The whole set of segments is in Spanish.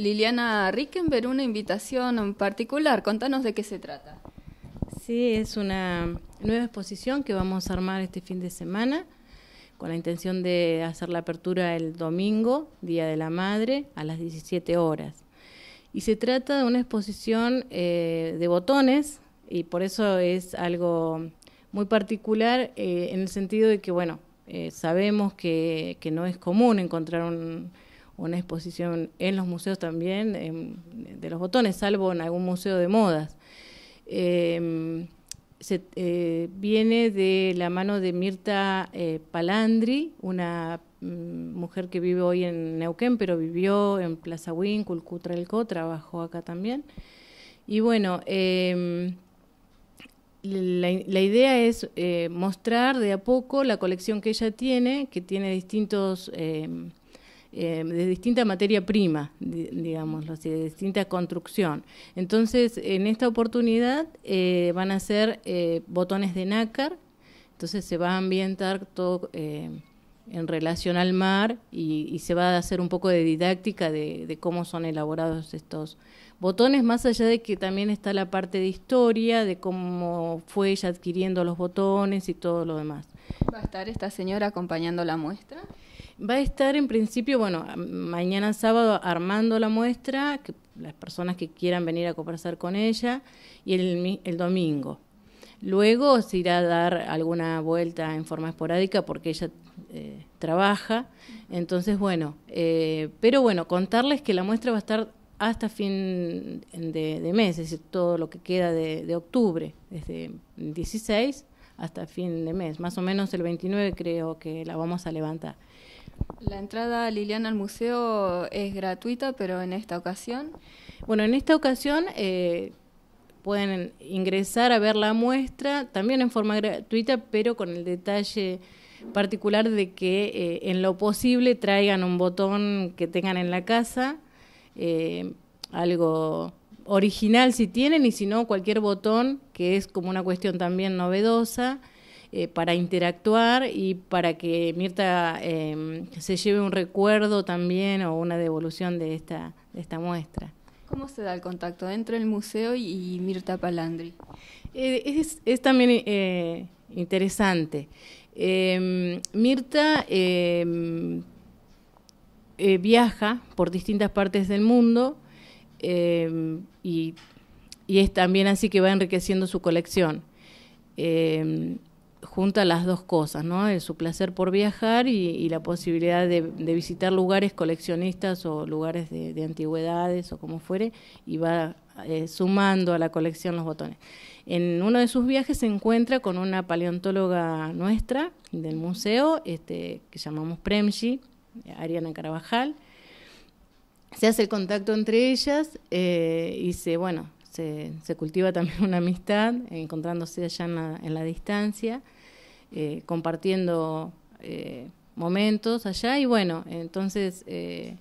Liliana Rickenberg, una invitación en particular. Contanos de qué se trata. Sí, es una nueva exposición que vamos a armar este fin de semana con la intención de hacer la apertura el domingo, Día de la Madre, a las 17 horas. Y se trata de una exposición eh, de botones y por eso es algo muy particular eh, en el sentido de que, bueno, eh, sabemos que no es común encontrar un, una exposición en los museos también de los botones, salvo en algún museo de modas. Em, eh, viene de la mano de Mirta eh, Palandri, una mm, mujer que vive hoy en Neuquén, pero vivió en Plaza Win, Cutralco trabajó acá también. Y bueno, em, la, idea es eh, mostrar de a poco la colección que ella tiene, que tiene distintos em, eh, de distinta materia prima, digamos, de distinta construcción. Entonces, en esta oportunidad eh, van a ser eh, botones de nácar, entonces se va a ambientar todo en relación al mar y, se va a hacer un poco de didáctica de, de, cómo son elaborados estos botones, más allá de que también está la parte de historia, de cómo fue ella adquiriendo los botones y todo lo demás. ¿Va a estar esta señora acompañando la muestra? Va a estar en principio, bueno, mañana sábado armando la muestra, que las personas que quieran venir a conversar con ella, y el, domingo. Luego se irá a dar alguna vuelta en forma esporádica porque ella eh, trabaja. Entonces, bueno, eh, pero bueno, contarles que la muestra va a estar hasta fin de, mes, es decir, todo lo que queda de, de, octubre, desde 16 hasta fin de mes, más o menos el 29 creo que la vamos a levantar. La entrada, Liliana, al museo es gratuita, pero en esta ocasión. Bueno, en esta ocasión eh, pueden ingresar a ver la muestra, también en forma gratuita, pero con el detalle particular de que eh, en lo posible traigan un botón que tengan en la casa, eh, algo original si tienen, y si no, cualquier botón, que es como una cuestión también novedosa. Eh, para interactuar y para que Mirta em, se lleve un recuerdo también o una devolución de esta, esta muestra. ¿Cómo se da el contacto entre el museo y, Mirta Palandri? Eh, es, también eh, interesante. Em, Mirta em, viaja por distintas partes del mundo y, es también así que va enriqueciendo su colección junta las dos cosas, ¿no? Eh, su placer por viajar y, la posibilidad de, visitar lugares coleccionistas o lugares de, antigüedades o como fuere, y va eh, sumando a la colección los botones. En uno de sus viajes se encuentra con una paleontóloga nuestra del museo, este, que llamamos Premji, Ariana Carabajal. Se hace el contacto entre ellas eh, y dice, bueno, se, cultiva también una amistad, encontrándose allá en la, distancia, eh, compartiendo eh, momentos allá y bueno, entonces eh,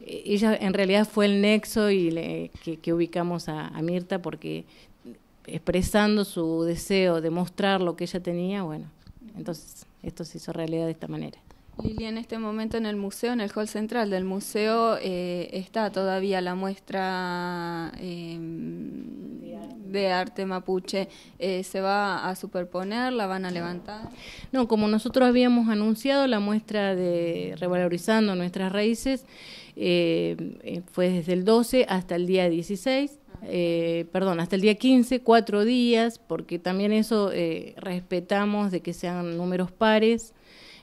ella en realidad fue el nexo y le, que, ubicamos a, a, Mirta porque expresando su deseo de mostrar lo que ella tenía, bueno, entonces esto se hizo realidad de esta manera. Lilia, en este momento en el museo, en el hall central del museo, eh, está todavía la muestra em, de arte mapuche. Eh, ¿Se va a superponer? ¿La van a levantar? No, como nosotros habíamos anunciado, la muestra de revalorizando nuestras raíces eh, fue desde el 12 hasta el día 16. Ah. perdón, hasta el día 15, cuatro días, porque también eso respetamos de que sean números pares.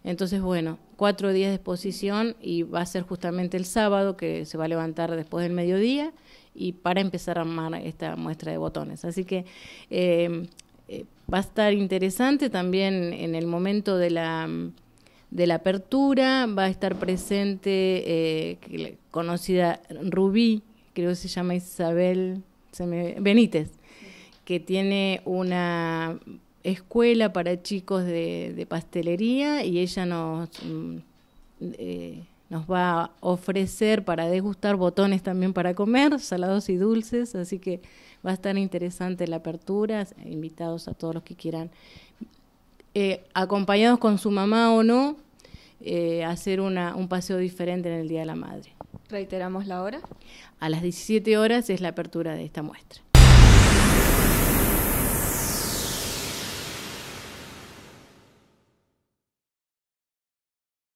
Entonces, bueno, cuatro días de exposición y va a ser justamente el sábado que se va a levantar después del mediodía y para empezar a armar esta muestra de botones. Así que eh, eh, va a estar interesante también en el momento de la apertura, va a estar presente eh, conocida Rubí, creo que se llama Isabel Benítez, que tiene una escuela para chicos de, pastelería y ella nos, mm, eh, nos va a ofrecer para degustar botones también para comer, salados y dulces, así que va a estar interesante la apertura, invitados a todos los que quieran, eh, acompañados con su mamá o no, eh, hacer una, un paseo diferente en el Día de la Madre. Reiteramos la hora. A las 17 horas es la apertura de esta muestra.